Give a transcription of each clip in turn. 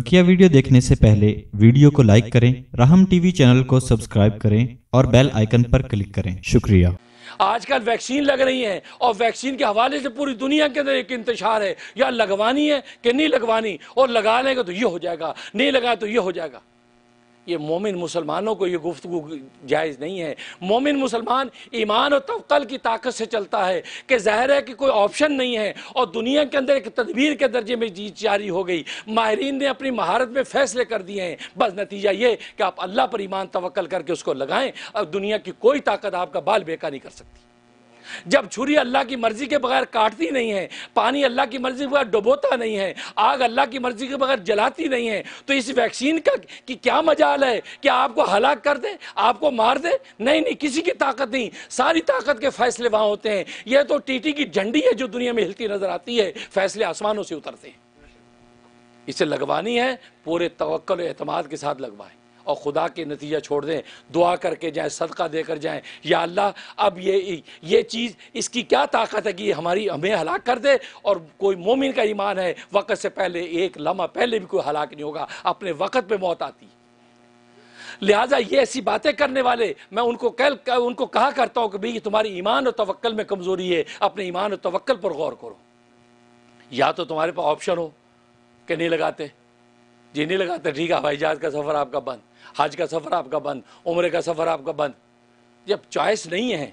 बकिया वीडियो देखने से पहले वीडियो को लाइक करें राहम टीवी चैनल को सब्सक्राइब करें और बेल आइकन पर क्लिक करें शुक्रिया आजकल वैक्सीन लग रही है और वैक्सीन के हवाले से पूरी दुनिया के अंदर एक इंतजार है या लगवानी है कि नहीं लगवानी और लगा लेंगे तो ये हो जाएगा नहीं लगाए तो ये हो जाएगा ये मोमिन मुसलमानों को ये गुफ्तु जायज़ नहीं है मोमिन मुसलमान ईमान और तवकल की ताकत से चलता है कि ज़ाहिर है कि कोई ऑप्शन नहीं है और दुनिया के अंदर एक तदबीर के दर्जे में जीत जारी हो गई माहरीन ने अपनी महारत में फैसले कर दिए हैं बस नतीजा ये कि आप अल्लाह पर ईमान तवक्ल करके उसको लगाएं और दुनिया की कोई ताकत आपका बाल बेका नहीं कर सकती जब छुरी अल्लाह की मर्जी के बगैर काटती नहीं है पानी अल्लाह की मर्जी के बगैर डुबोता नहीं है आग अल्लाह की मर्जी के बगैर जलाती नहीं है तो इस वैक्सीन का कि क्या मजाल है कि आपको हलाक कर दे आपको मार दे नहीं नहीं किसी की ताकत नहीं सारी ताकत के फैसले वहां होते हैं यह तो टीटी की झंडी है जो दुनिया में हिलती नजर आती है फैसले आसमानों से उतरते हैं इसे लगवानी है पूरे तवक्ल एतमाद के साथ लगवाएं और खुदा के नतीजा छोड़ दें दुआ करके जाए सदका देकर जाएँ या अल्लाह अब ये ये चीज़ इसकी क्या ताकत है कि हमारी हमें हलाक कर दे और कोई मोमिन का ईमान है वक़्त से पहले एक लम्हा पहले भी कोई हलाक नहीं होगा अपने वक़्त पर मौत आती है लिहाजा ये ऐसी बातें करने वाले मैं उनको कल उनको कहा करता हूँ कि भाई तुम्हारी ईमान और तवक्ल में कमज़ोरी है अपने ईमान और तवक्ल पर गौर करो या तो तुम्हारे पास ऑप्शन हो कि नहीं लगाते जी नहीं लगाते ठीक है हवाई जहाज़ का सफ़र आपका बंद हज का सफ़र आपका बंद उम्र का सफ़र आपका बंद जब चॉइस नहीं है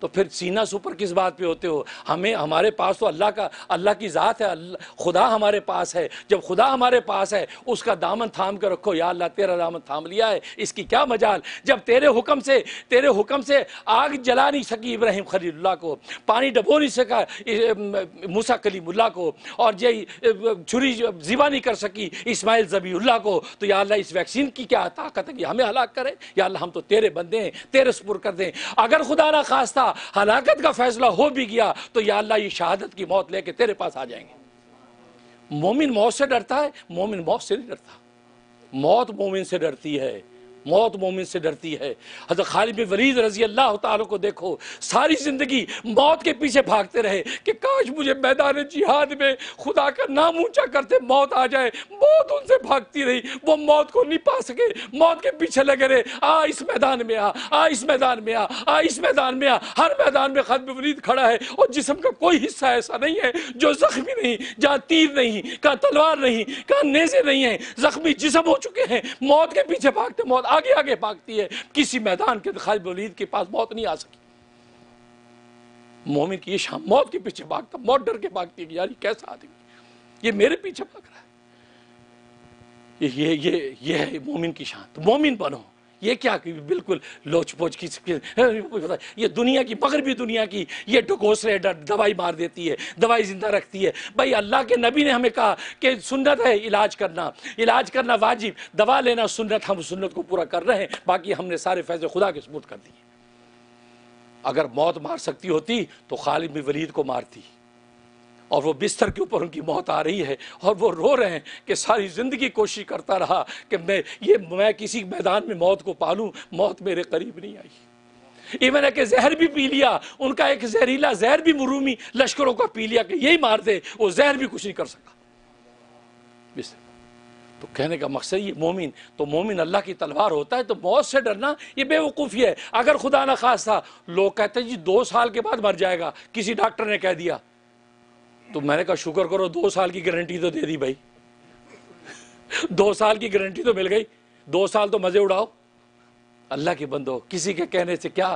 तो फिर सीना सुपर किस बात पे होते हो हमें हमारे पास तो अल्लाह का अल्लाह की ज़ात है खुदा हमारे पास है जब खुदा हमारे पास है उसका दामन थाम कर रखो या अल्लाह तेरा दामन थाम लिया है इसकी क्या मजाल जब तेरे हुक्म से तेरे हुक्म से आग जला नहीं सकी इब्राहिम खलील्ला को पानी डबो नहीं सका मूसा कलीमुल्ला को और ये छुरी जीवा नहीं कर सकी इसमाइल जबील्ला को तो या अल्लाह इस वैक्सीन की क्या ताकत है कि हमें हलाक करें या अल्लाह हम तो तेरे बंदे हैं तेरे स्पुर कर दें अगर खुदा ना खास्ता फैसला हलाकत का फैसला हो भी गया तो या अल्लाह ये शहादत की मौत लेके तेरे पास आ जाएंगे मोमिन मौत से डरता है मोमिन मौत से नहीं डरता मौत मोमिन से डरती है मौत मोमिन से डरती है हजरत खालिद बिन वलीद रजी अल्लाह तारों को देखो सारी ज़िंदगी मौत के पीछे भागते रहे कि काश मुझे मैदान जिहाद में खुदा का नाम ऊंचा करते मौत आ जाए मौत उनसे भागती रही वो मौत को नहीं पा सके मौत के पीछे लगे रहे आ इस मैदान में आ आ इस मैदान में आ आ इस मैदान में आ हर मैदान में खत वरीद खड़ा है और जिसम का कोई हिस्सा ऐसा नहीं है जो जख्मी नहीं जहाँ तीर नहीं कहाँ तलवार नहीं कहाँ नेजे नहीं है जख्मी जिसम हो चुके हैं मौत के पीछे भागते मौत आगे आगे भागती है किसी मैदान के खालिद वलीद के पास मौत नहीं आ सकी मोमिन की ये शाम मौत के पीछे भागता मौत डर के भागती है यार ये कैसा आदमी ये मेरे पीछे भाग रहा है ये ये ये, ये है मोमिन की शान तो मोमिन बनो ये क्या बिल्कुल लोच पोच की ये दुनिया की पकड़ भी दुनिया की ये ढकोसरे दवाई मार देती है दवाई ज़िंदा रखती है भाई अल्लाह के नबी ने हमें कहा कि सुन्नत है इलाज करना इलाज करना वाजिब दवा लेना सुन्नत हम सुन्नत को पूरा कर रहे हैं बाकी हमने सारे फैज़ खुदा के सबूत कर दिए अगर मौत मार सकती होती तो खालिद बिन वलीद को मारती और वो बिस्तर के ऊपर उनकी मौत आ रही है और वो रो रहे हैं कि सारी ज़िंदगी कोशिश करता रहा कि मैं ये मैं किसी मैदान में मौत को पालूँ मौत मेरे करीब नहीं आई इवन एक जहर भी पी लिया उनका एक जहरीला जहर भी मुरूमी लश्करों का पी लिया कि यही मार दे वो जहर भी कुछ नहीं कर सका तो कहने का मकसद ये मोमिन तो मोमिन अल्लाह की तलवार होता है तो मौत से डरना ये बेवकूफ़ी है अगर खुदा न खास था लोग कहते हैं जी दो साल के बाद मर जाएगा किसी डॉक्टर ने कह दिया तो मैंने कहा शुक्र करो दो साल की गारंटी तो दे दी भाई दो साल की गारंटी तो मिल गई दो साल तो मज़े उड़ाओ अल्लाह के बंदो किसी के कहने से क्या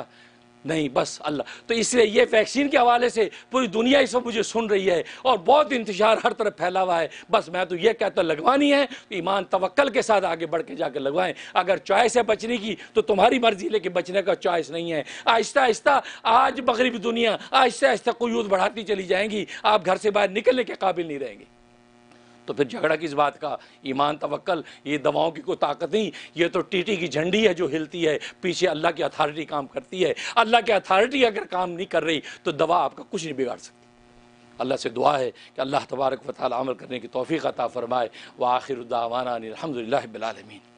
नहीं बस अल्लाह तो इसलिए ये वैक्सीन के हवाले से पूरी दुनिया इस वक्त मुझे सुन रही है और बहुत इंतजार हर तरफ फैला हुआ है बस मैं तो ये कहता लगवानी है तो ईमान तवक्ल के साथ आगे बढ़ के जाकर लगवाएं अगर चॉइस है बचने की तो तुम्हारी मर्जी लेके बचने का चॉइस नहीं है आहिस्ता आहिस्ता आज मगरबी दुनिया आहिस्ता आहिस्ता कुयूद बढ़ाती चली जाएंगी आप घर से बाहर निकलने के काबिल नहीं रहेंगे तो फिर झगड़ा किस बात का ईमान तवक्ल ये दवाओं की कोई ताकत नहीं ये तो टीटी की झंडी है जो हिलती है पीछे अल्लाह की अथॉरिटी काम करती है अल्लाह की अथॉरिटी अगर काम नहीं कर रही तो दवा आपका कुछ नहीं बिगाड़ सकती अल्लाह से दुआ है कि अल्लाह तबारक वाली अमल करने की तोफ़ी अता फ़रमाए व आखिर उदावाना अलहमदिल्ला